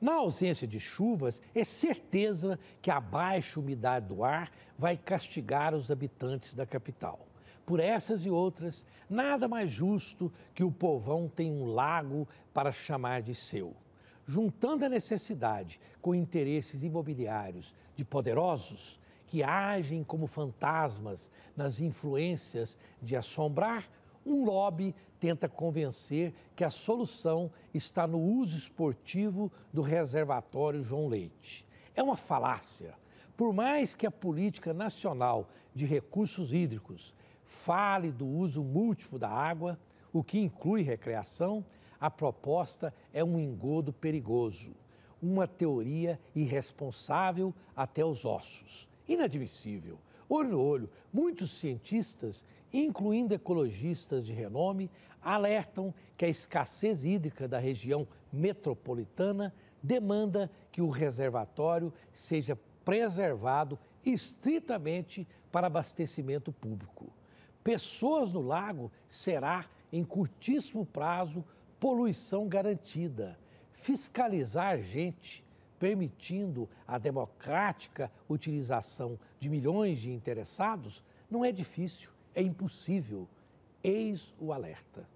Na ausência de chuvas, é certeza que a baixa umidade do ar vai castigar os habitantes da capital. Por essas e outras, nada mais justo que o povão tenha um lago para chamar de seu. Juntando a necessidade com interesses imobiliários de poderosos que agem como fantasmas nas influências de assombrar um lobby tenta convencer que a solução está no uso esportivo do reservatório João Leite. É uma falácia. Por mais que a política nacional de recursos hídricos fale do uso múltiplo da água, o que inclui recreação, a proposta é um engodo perigoso, uma teoria irresponsável até os ossos. Inadmissível. Olho no olho, muitos cientistas, incluindo ecologistas de renome, alertam que a escassez hídrica da região metropolitana demanda que o reservatório seja preservado estritamente para abastecimento público. Pessoas no lago será, em curtíssimo prazo, poluição garantida. Fiscalizar gente permitindo a democrática utilização de milhões de interessados, não é difícil, é impossível. Eis o alerta.